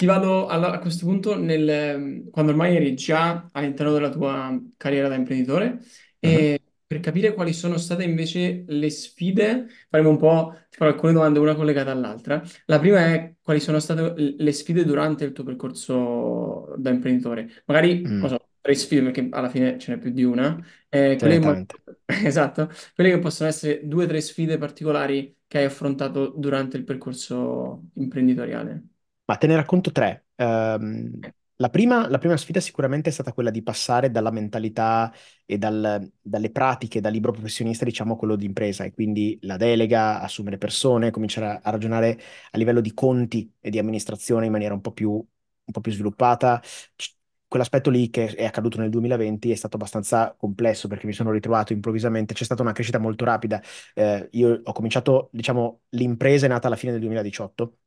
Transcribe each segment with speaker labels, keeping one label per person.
Speaker 1: Ti vado alla- a questo punto nel, quando ormai eri già all'interno della tua carriera da imprenditore e mhm. per capire quali sono state invece le sfide, faremo un po', ti farò alcune domande una collegata all'altra. La prima è quali sono state le sfide durante il tuo percorso da imprenditore? Magari, non Mm, so, tre sfide perché alla fine ce n'è più di una. Eh, ce quelle, n'è che esatto, quelle che possono essere due o tre sfide particolari che hai affrontato durante il percorso imprenditoriale.
Speaker 2: Ma te ne racconto tre. Ehm, la prima, la prima sfida sicuramente è stata quella di passare dalla mentalità e dal- dalle pratiche da libro professionista, diciamo, a quello di impresa, e quindi la delega, assumere persone, cominciare a, a ragionare a livello di conti e di amministrazione in maniera un po' più, un po' più sviluppata. C- quell'aspetto lì che è accaduto nel 2020 è stato abbastanza complesso perché mi sono ritrovato improvvisamente, c'è stata una crescita molto rapida. Eh, io ho cominciato, diciamo, l'impresa è nata alla fine del 2018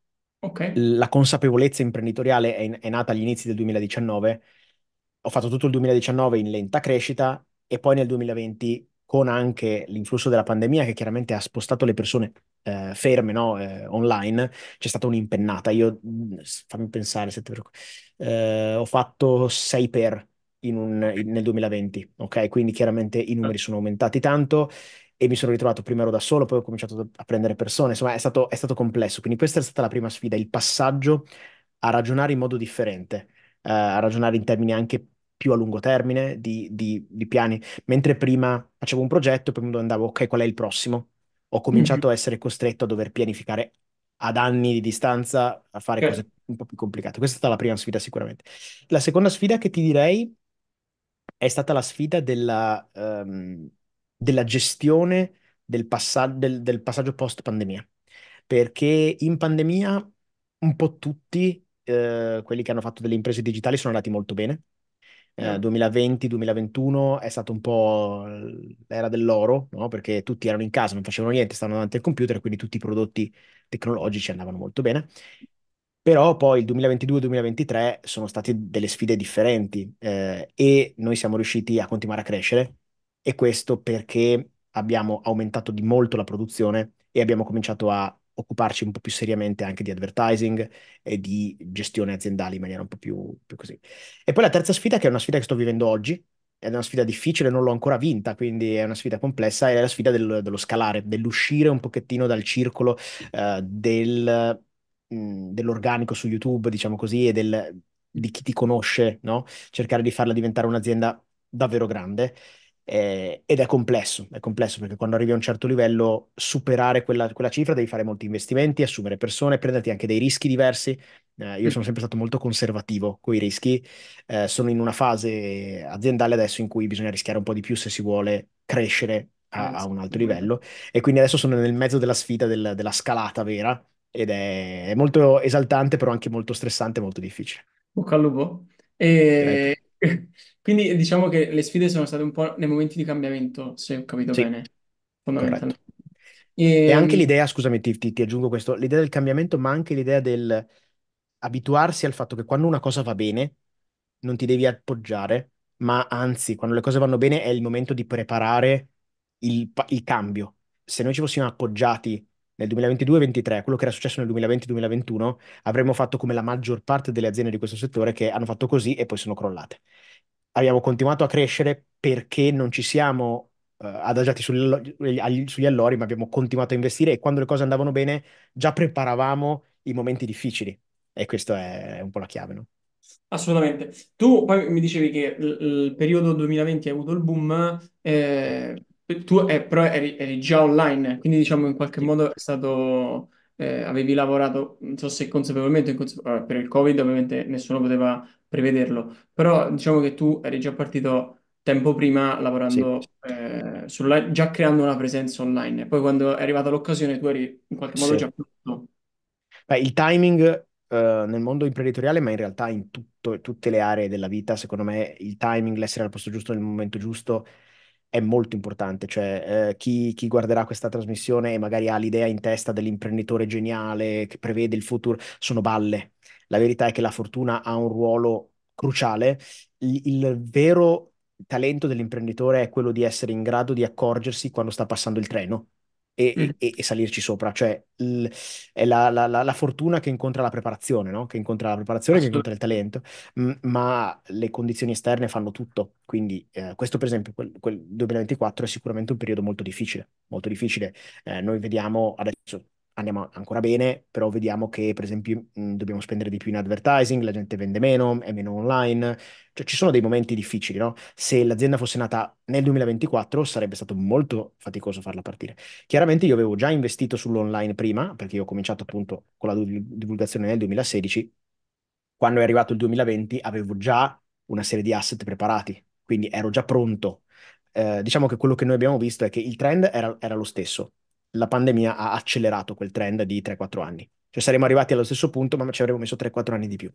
Speaker 2: Okay. La consapevolezza imprenditoriale è, è, nata agli inizi del 2019. Ho fatto tutto il 2019 in lenta crescita e poi nel 2020 con anche l'influsso della pandemia che chiaramente ha spostato le persone eh, ferme no? eh, online, c'è stata un'impennata. Io, mm, fammi pensare, se per... eh, ho fatto 6 per in un, in, nel 2020, ok? Quindi chiaramente i numeri ah. sono aumentati tanto e mi sono ritrovato, prima ero da solo, poi ho cominciato a prendere persone, insomma è stato, è stato complesso, quindi questa è stata la prima sfida, il passaggio a ragionare in modo differente, eh, a ragionare in termini anche più a lungo termine di, di, di piani, mentre prima facevo un progetto, poi mi domandavo ok, qual è il prossimo? Ho cominciato mm-hmm. a essere costretto a dover pianificare ad anni di distanza, a fare okay. cose un po' più complicate. Questa è stata la prima sfida sicuramente. La seconda sfida che ti direi è stata la sfida della... Um, della gestione del, passa- del, del passaggio post pandemia, perché in pandemia un po' tutti eh, quelli che hanno fatto delle imprese digitali sono andati molto bene. Eh, 2020-2021 mm. è stato un po' l'era dell'oro, no? perché tutti erano in casa, non facevano niente, stavano davanti al computer, quindi tutti i prodotti tecnologici andavano molto bene. Però poi il 2022-2023 sono state delle sfide differenti eh, e noi siamo riusciti a continuare a crescere e questo perché abbiamo aumentato di molto la produzione e abbiamo cominciato a occuparci un po' più seriamente anche di advertising e di gestione aziendale in maniera un po' più, più così. E poi la terza sfida, che è una sfida che sto vivendo oggi, è una sfida difficile, non l'ho ancora vinta, quindi è una sfida complessa, è la sfida del, dello scalare, dell'uscire un pochettino dal circolo uh, del, mh, mm, dell'organico su YouTube, diciamo così, e del, di chi ti conosce, no? Cercare di farla diventare un'azienda davvero grande eh, ed è complesso, è complesso perché quando arrivi a un certo livello, superare quella, quella cifra devi fare molti investimenti, assumere persone, prenderti anche dei rischi diversi. Eh, io sono sempre stato molto conservativo con i rischi. Eh, sono in una fase aziendale adesso in cui bisogna rischiare un po' di più se si vuole crescere a, eh, a un alto livello. E quindi adesso sono nel mezzo della sfida del, della scalata vera ed è molto esaltante, però anche molto stressante, molto difficile. Bocca al lupo.
Speaker 1: E Quindi diciamo che le sfide sono state un po' nei momenti di cambiamento, se ho capito bene,
Speaker 2: fondamentalmente. E E, ehm anche l'idea, scusami, ti, ti- ti aggiungo questo, l'idea del cambiamento, ma anche l'idea del abituarsi al fatto che quando una cosa va bene non ti devi appoggiare, ma anzi, quando le cose vanno bene è il momento di preparare il, il cambio. Se noi ci fossimo appoggiati nel 2022-23, quello che era successo nel 2020-2021, avremmo fatto come la maggior parte delle aziende di questo settore che hanno fatto così e poi sono crollate. Abbiamo continuato a crescere perché non ci siamo uh, adagiati sugli, sugli allori, ma abbiamo continuato a investire e quando le cose andavano bene già preparavamo i momenti difficili. E questa è un po' la chiave, no?
Speaker 1: Assolutamente. Tu poi mi dicevi che il, il periodo 2020 ha avuto il boom, eh, tu eh, però eri, eri già online, quindi diciamo in qualche modo è stato... eh, avevi lavorato, non so se consapevolmente, inconsape- per il Covid ovviamente nessuno poteva prevederlo, però diciamo che tu eri già partito tempo prima lavorando eh, sulla- già creando una presenza online. Poi quando è arrivata l'occasione tu eri in qualche modo Sì. già pronto.
Speaker 2: il timing, eh, nel mondo imprenditoriale, ma in realtà in tutto- tutte le aree della vita, secondo me, il timing, l'essere al posto giusto nel momento giusto è molto importante, cioè eh, chi, chi, guarderà questa trasmissione e magari ha l'idea in testa dell'imprenditore geniale che prevede il futuro, sono balle. La verità è che la fortuna ha un ruolo cruciale. il, il vero talento dell'imprenditore è quello di essere in grado di accorgersi quando sta passando il treno e, mm. e, e salirci sopra. Cioè, l, è la, la, la, la, fortuna che incontra la preparazione, no? Che incontra la preparazione, che incontra il talento, m- mm, ma le condizioni esterne fanno tutto. Quindi eh, questo, per esempio, quel, quel, 2024 è sicuramente un periodo molto difficile, molto difficile. Eh, noi vediamo adesso andiamo ancora bene, però vediamo che per esempio mm, dobbiamo spendere di più in advertising, la gente vende meno, è meno online, cioè ci sono dei momenti difficili, no? Se l'azienda fosse nata nel 2024 sarebbe stato molto faticoso farla partire. Chiaramente io avevo già investito sull'online prima, perché io ho cominciato appunto con la divulgazione nel 2016, quando è arrivato il 2020 avevo già una serie di asset preparati, quindi ero già pronto. Eh, diciamo che quello che noi abbiamo visto è che il trend era, era lo stesso, la pandemia ha accelerato quel trend di 3-4 anni. Cioè saremmo arrivati allo stesso punto, ma ci avremmo messo 3-4 anni di più.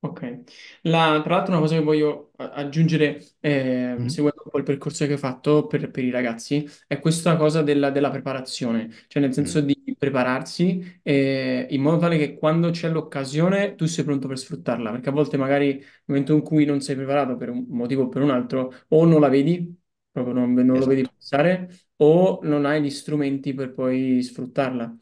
Speaker 1: Ok, la, tra l'altro una cosa che voglio aggiungere, eh, mm-hmm. seguendo un po' il percorso che ho fatto per, per i ragazzi, è questa cosa della, della preparazione, cioè nel senso mm-hmm. di prepararsi eh, in modo tale che quando c'è l'occasione tu sei pronto per sfruttarla, perché a volte magari nel momento in cui non sei preparato per un motivo o per un altro, o non la vedi, proprio non, non esatto. lo vedi passare, o non hai gli strumenti per poi sfruttarla.